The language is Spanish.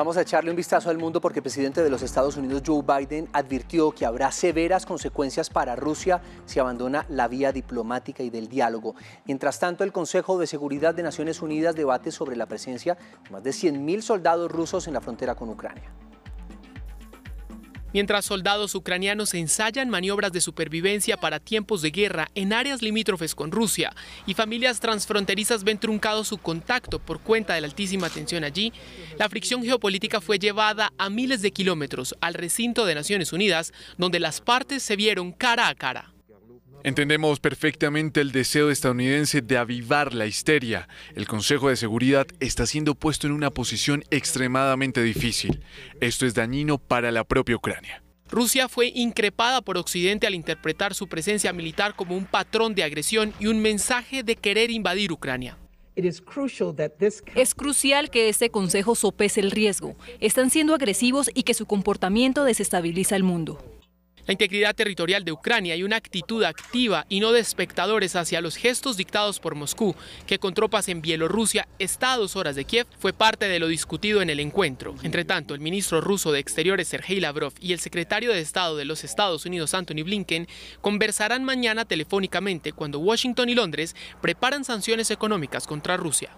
Vamos a echarle un vistazo al mundo porque el presidente de los Estados Unidos, Joe Biden, advirtió que habrá severas consecuencias para Rusia si abandona la vía diplomática y del diálogo. Mientras tanto, el Consejo de Seguridad de Naciones Unidas debate sobre la presencia de más de 100.000 soldados rusos en la frontera con Ucrania mientras soldados ucranianos ensayan maniobras de supervivencia para tiempos de guerra en áreas limítrofes con Rusia y familias transfronterizas ven truncado su contacto por cuenta de la altísima tensión allí, la fricción geopolítica fue llevada a miles de kilómetros al recinto de Naciones Unidas, donde las partes se vieron cara a cara. Entendemos perfectamente el deseo estadounidense de avivar la histeria. El Consejo de Seguridad está siendo puesto en una posición extremadamente difícil. Esto es dañino para la propia Ucrania. Rusia fue increpada por Occidente al interpretar su presencia militar como un patrón de agresión y un mensaje de querer invadir Ucrania. Es crucial que este Consejo sopese el riesgo. Están siendo agresivos y que su comportamiento desestabiliza el mundo. La integridad territorial de Ucrania y una actitud activa y no de espectadores hacia los gestos dictados por Moscú, que con tropas en Bielorrusia está a dos horas de Kiev, fue parte de lo discutido en el encuentro. Entre tanto, el ministro ruso de Exteriores Sergei Lavrov y el secretario de Estado de los Estados Unidos Anthony Blinken conversarán mañana telefónicamente cuando Washington y Londres preparan sanciones económicas contra Rusia.